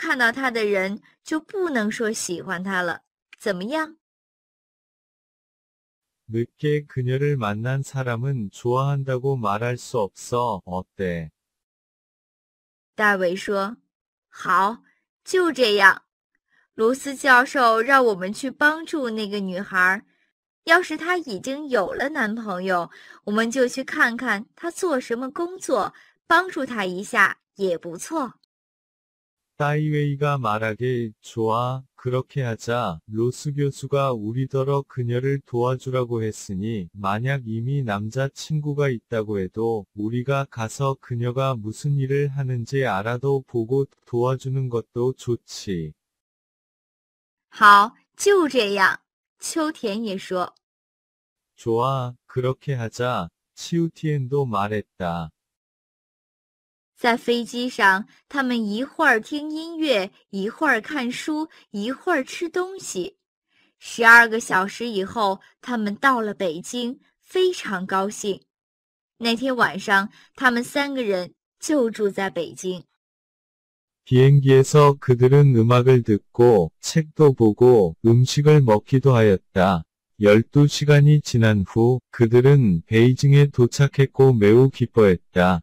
看到他的人就不能说喜欢他了，怎么样？늦게그녀를만난사람은좋아한다고말할수없어어때大卫说：“好，就这样。”卢斯教授让我们去帮助那个女孩。要是她已经有了男朋友，我们就去看看她做什么工作，帮助她一下也不错。 싸이웨이가 말하길 좋아 그렇게 하자 로스 교수가 우리더러 그녀를 도와주라고 했으니 만약 이미 남자친구가 있다고 해도 우리가 가서 그녀가 무슨 일을 하는지 알아도 보고 도와주는 것도 좋지. 好,就这样,秋田也说. 좋아, 그렇게 하자. 치우티엔도 말했다. 在飞机上，他们一会儿听音乐，一会儿看书，一会儿吃东西。十二个小时以后，他们到了北京，非常高兴。那天晚上，他们三个人就住在北京。비행기에서그들은음악을듣고책도보고음식을먹기도하였다시간이지난후그들은베이징에도착했고매우기뻐했다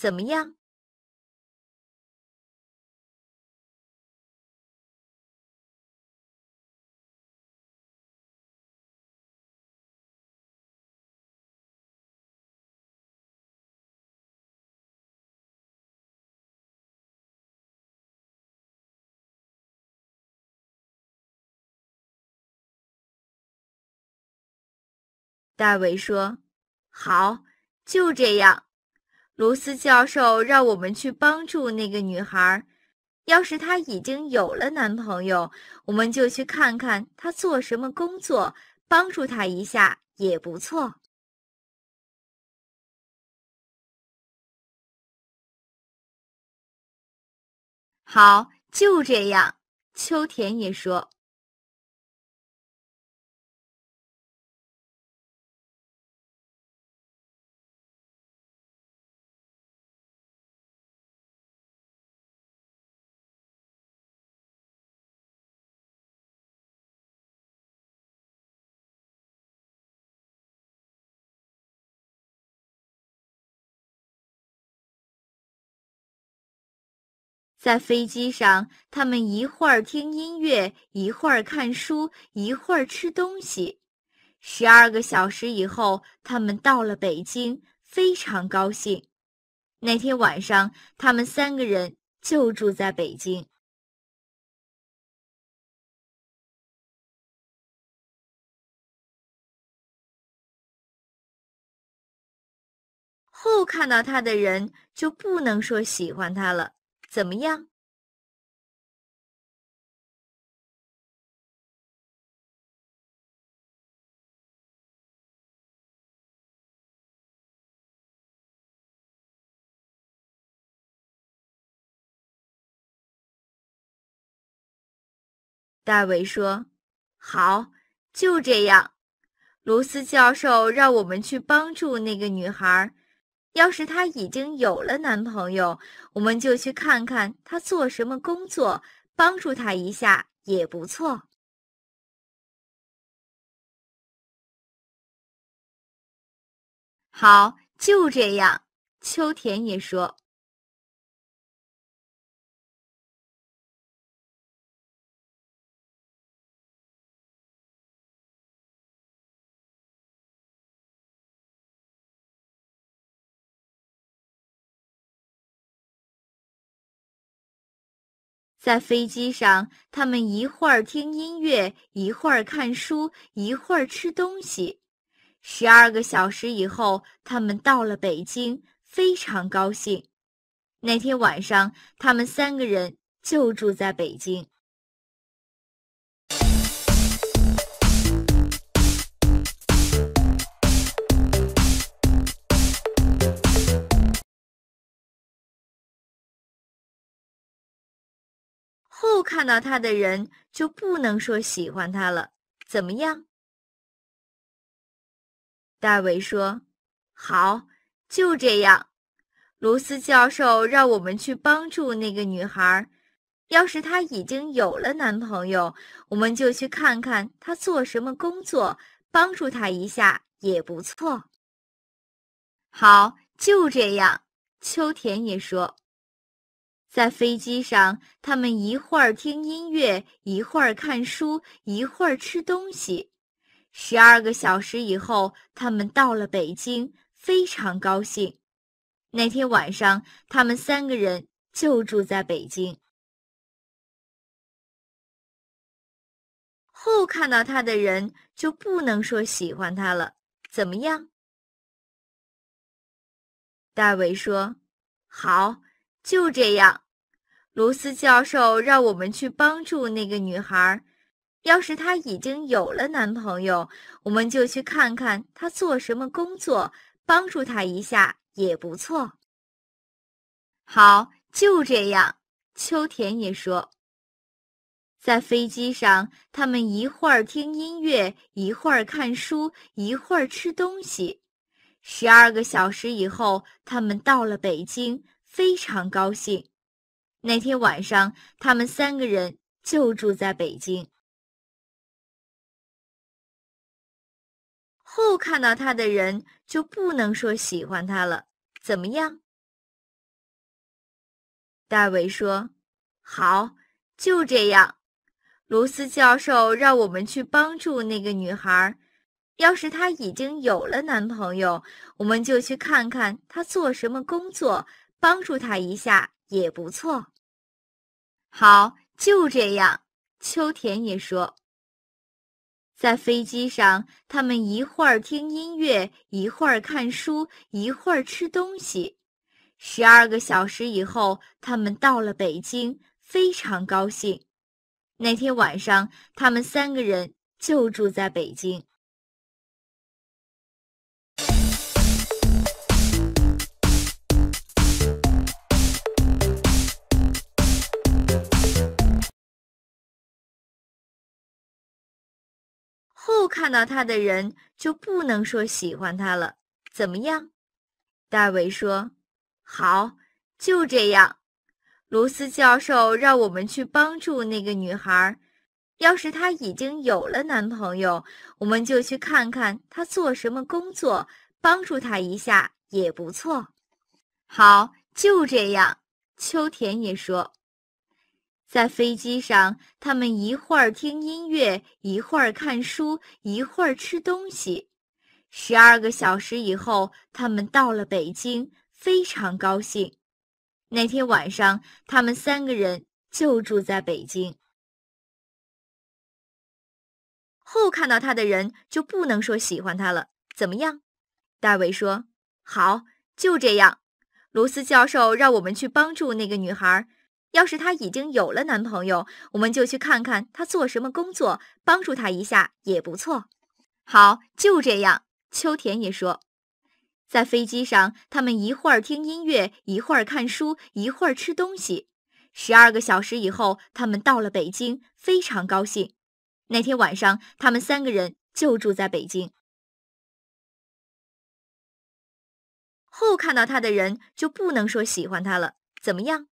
怎么样？大卫说：“好，就这样。”罗斯教授让我们去帮助那个女孩，要是她已经有了男朋友，我们就去看看她做什么工作，帮助她一下也不错。好，就这样。秋田也说。在飞机上，他们一会儿听音乐，一会儿看书，一会儿吃东西。十二个小时以后，他们到了北京，非常高兴。那天晚上，他们三个人就住在北京。后看到他的人，就不能说喜欢他了。怎么样？大卫说：“好，就这样。”卢斯教授让我们去帮助那个女孩。要是她已经有了男朋友，我们就去看看她做什么工作，帮助她一下也不错。好，就这样。秋田也说。在飞机上，他们一会儿听音乐，一会儿看书，一会儿吃东西。十二个小时以后，他们到了北京，非常高兴。那天晚上，他们三个人就住在北京。看到他的人就不能说喜欢他了，怎么样？大卫说：“好，就这样。”罗斯教授让我们去帮助那个女孩。要是她已经有了男朋友，我们就去看看她做什么工作，帮助她一下也不错。好，就这样。秋田也说。在飞机上，他们一会儿听音乐，一会儿看书，一会儿吃东西。十二个小时以后，他们到了北京，非常高兴。那天晚上，他们三个人就住在北京。后看到他的人就不能说喜欢他了，怎么样？大卫说：“好。”就这样，罗斯教授让我们去帮助那个女孩。要是她已经有了男朋友，我们就去看看她做什么工作，帮助她一下也不错。好，就这样。秋田也说，在飞机上，他们一会儿听音乐，一会儿看书，一会儿吃东西。十二个小时以后，他们到了北京。非常高兴。那天晚上，他们三个人就住在北京。后看到他的人就不能说喜欢他了。怎么样？戴维说：“好，就这样。”罗斯教授让我们去帮助那个女孩。要是她已经有了男朋友，我们就去看看她做什么工作。帮助他一下也不错。好，就这样。秋田也说，在飞机上，他们一会儿听音乐，一会儿看书，一会儿吃东西。十二个小时以后，他们到了北京，非常高兴。那天晚上，他们三个人就住在北京。看到他的人就不能说喜欢他了，怎么样？大卫说：“好，就这样。”罗斯教授让我们去帮助那个女孩。要是她已经有了男朋友，我们就去看看她做什么工作，帮助她一下也不错。好，就这样。秋田也说。在飞机上，他们一会儿听音乐，一会儿看书，一会儿吃东西。十二个小时以后，他们到了北京，非常高兴。那天晚上，他们三个人就住在北京。后看到他的人就不能说喜欢他了。怎么样？大卫说：“好，就这样。”罗斯教授让我们去帮助那个女孩。要是她已经有了男朋友，我们就去看看她做什么工作，帮助她一下也不错。好，就这样。秋田也说，在飞机上，他们一会儿听音乐，一会儿看书，一会儿吃东西。十二个小时以后，他们到了北京，非常高兴。那天晚上，他们三个人就住在北京。后看到他的人就不能说喜欢他了。怎么样？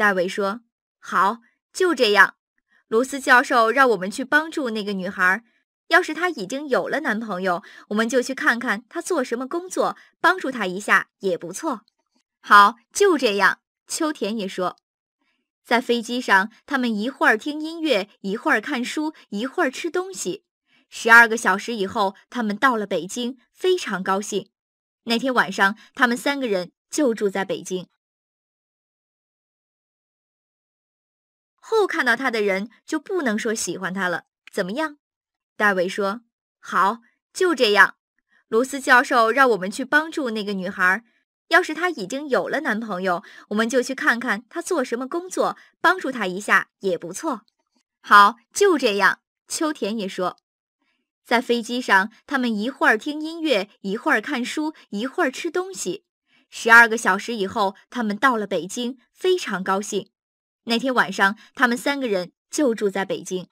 大卫说：“好，就这样。”罗斯教授让我们去帮助那个女孩。要是她已经有了男朋友，我们就去看看她做什么工作，帮助她一下也不错。好，就这样。秋田也说：“在飞机上，他们一会儿听音乐，一会儿看书，一会儿吃东西。十二个小时以后，他们到了北京，非常高兴。那天晚上，他们三个人就住在北京。”后看到他的人就不能说喜欢他了，怎么样？大卫说：“好，就这样。”罗斯教授让我们去帮助那个女孩。要是她已经有了男朋友，我们就去看看她做什么工作，帮助她一下也不错。好，就这样。秋田也说，在飞机上，他们一会儿听音乐，一会儿看书，一会儿吃东西。十二个小时以后，他们到了北京，非常高兴。那天晚上，他们三个人就住在北京。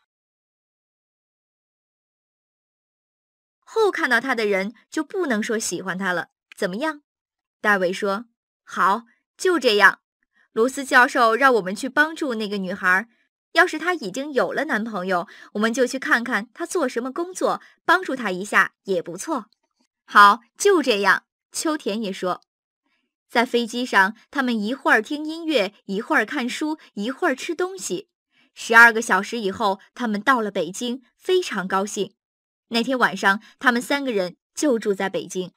后看到他的人就不能说喜欢他了。怎么样？大卫说：“好，就这样。”罗斯教授让我们去帮助那个女孩。要是她已经有了男朋友，我们就去看看她做什么工作，帮助她一下也不错。好，就这样。秋田也说。在飞机上，他们一会儿听音乐，一会儿看书，一会儿吃东西。十二个小时以后，他们到了北京，非常高兴。那天晚上，他们三个人就住在北京。